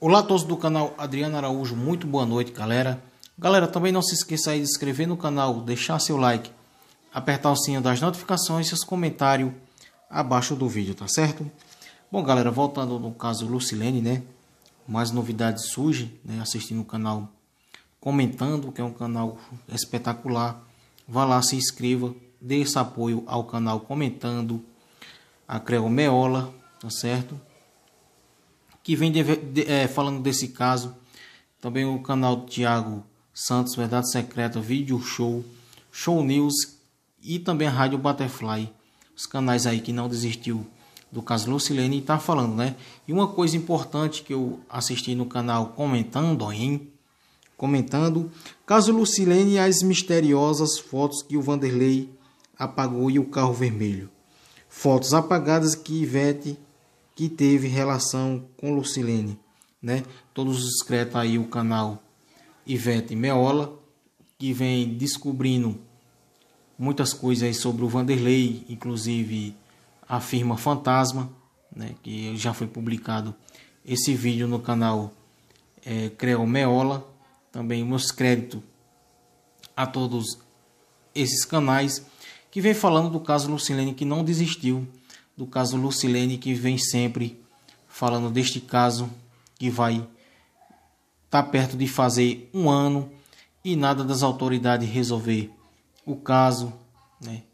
Olá a todos do canal Adriano Araújo, muito boa noite galera. Galera, também não se esqueça aí de se inscrever no canal, deixar seu like, apertar o sininho das notificações e seus comentários abaixo do vídeo, tá certo? Bom galera, voltando no caso Lucilene, né? Mais novidades surgem, né? Assistindo o canal comentando, que é um canal espetacular. Vá lá, se inscreva, dê esse apoio ao canal comentando, a Creomeola, tá certo? que vem de, de, é, falando desse caso. Também o canal do Tiago Santos, Verdade Secreta, Vídeo Show, Show News e também a Rádio Butterfly. Os canais aí que não desistiu do caso Lucilene está falando, né? E uma coisa importante que eu assisti no canal comentando, hein? Comentando, caso Lucilene e as misteriosas fotos que o Vanderlei apagou e o carro vermelho. Fotos apagadas que Ivete que teve relação com Lucilene, né? Todos discretam aí o canal Ivete Meola, que vem descobrindo muitas coisas sobre o Vanderlei, inclusive a firma Fantasma, né? Que já foi publicado esse vídeo no canal é, Creu Meola. Também meus créditos a todos esses canais que vem falando do caso Lucilene que não desistiu do caso Lucilene, que vem sempre falando deste caso, que vai estar tá perto de fazer um ano e nada das autoridades resolver o caso. Né?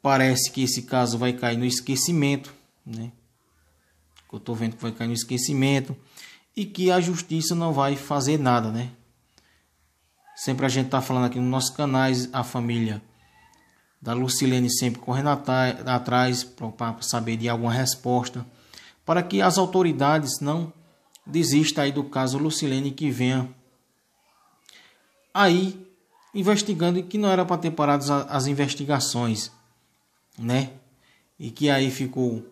Parece que esse caso vai cair no esquecimento, né? Eu estou vendo que vai cair no esquecimento e que a justiça não vai fazer nada, né? Sempre a gente está falando aqui nos nossos canais, a família da Lucilene sempre correndo atrás para saber de alguma resposta, para que as autoridades não desistam aí do caso Lucilene que venha aí investigando e que não era para ter parado as investigações, né? E que aí ficou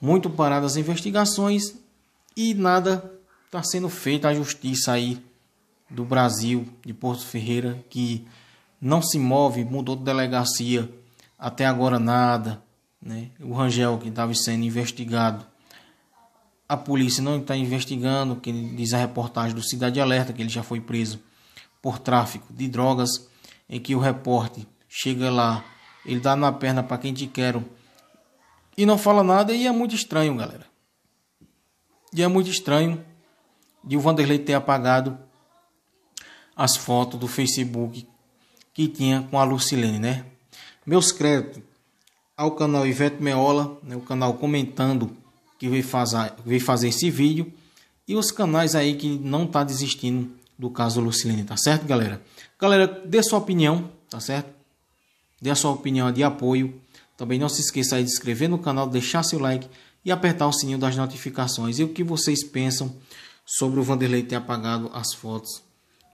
muito parado as investigações e nada está sendo feito à justiça aí do Brasil, de Porto Ferreira, que não se move, mudou de delegacia, até agora nada. Né? O Rangel, que estava sendo investigado, a polícia não está investigando, que diz a reportagem do Cidade Alerta, que ele já foi preso por tráfico de drogas, em que o repórter chega lá, ele dá na perna para quem te quero e não fala nada, e é muito estranho, galera. E é muito estranho de o Vanderlei ter apagado as fotos do Facebook que tinha com a Lucilene, né? Meus créditos ao canal Ivete Meola, né, o canal comentando que veio fazer, veio fazer esse vídeo e os canais aí que não tá desistindo do caso Lucilene, tá certo, galera? Galera, dê sua opinião, tá certo? Dê a sua opinião de apoio. Também não se esqueça aí de inscrever no canal, deixar seu like e apertar o sininho das notificações. E o que vocês pensam sobre o Vanderlei ter apagado as fotos